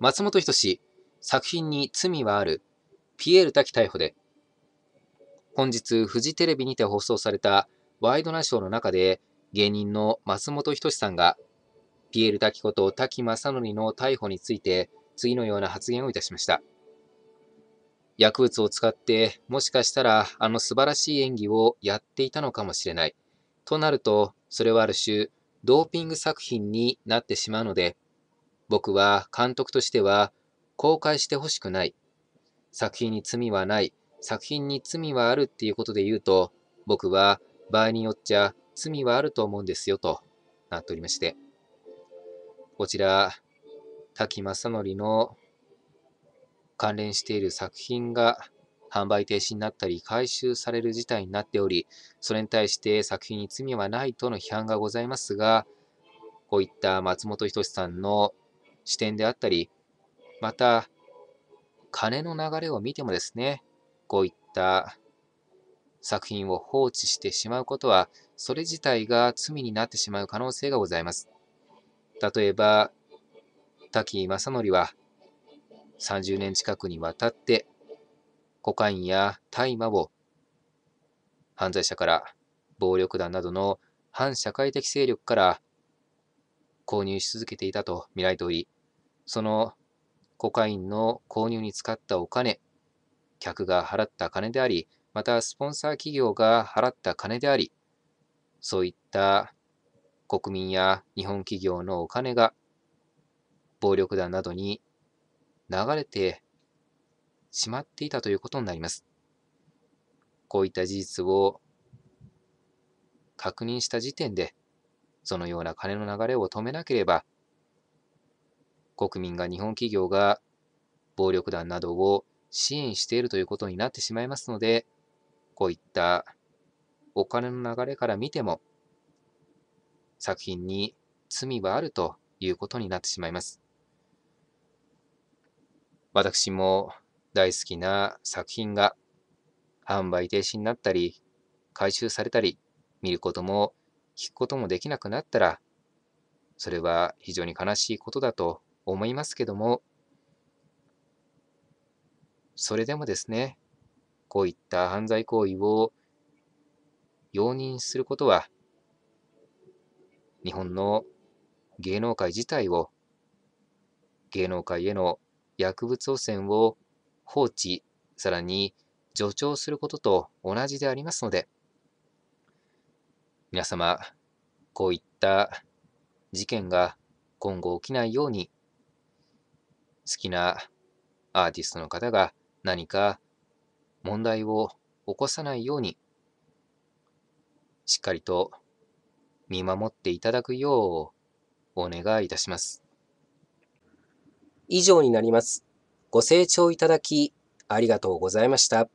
松本人志、作品に罪はある、ピエール滝逮捕で、本日、フジテレビにて放送されたワイドナショーの中で、芸人の松本人志さんが、ピエール滝こと滝正則の逮捕について、次のような発言をいたしました。薬物を使って、もしかしたらあの素晴らしい演技をやっていたのかもしれない。となると、それはある種、ドーピング作品になってしまうので、僕は監督としては公開してほしくない。作品に罪はない。作品に罪はあるっていうことで言うと、僕は場合によっちゃ罪はあると思うんですよとなっておりまして。こちら、滝正則の関連している作品が販売停止になったり回収される事態になっており、それに対して作品に罪はないとの批判がございますが、こういった松本人志さんの視点であったり、また、金の流れを見てもですね、こういった作品を放置してしまうことは、それ自体が罪になってしまう可能性がございます。例えば、滝正則は、30年近くにわたって、コカインや大麻を犯罪者から暴力団などの反社会的勢力から購入し続けていたと見られており、そのコカインの購入に使ったお金、客が払った金であり、またスポンサー企業が払った金であり、そういった国民や日本企業のお金が暴力団などに流れてしまっていたということになります。こういった事実を確認した時点で、そのような金の流れを止めなければ、国民が日本企業が暴力団などを支援しているということになってしまいますので、こういったお金の流れから見ても、作品に罪はあるということになってしまいます。私も大好きな作品が販売停止になったり、回収されたり、見ることも聞くこともできなくなったら、それは非常に悲しいことだと思いますけども、それでもですね、こういった犯罪行為を容認することは、日本の芸能界自体を、芸能界への薬物汚染を放置、さらに助長することと同じでありますので、皆様、こういった事件が今後起きないように好きなアーティストの方が何か問題を起こさないようにしっかりと見守っていただくようお願いいたします。以上になります。ご清聴いただきありがとうございました。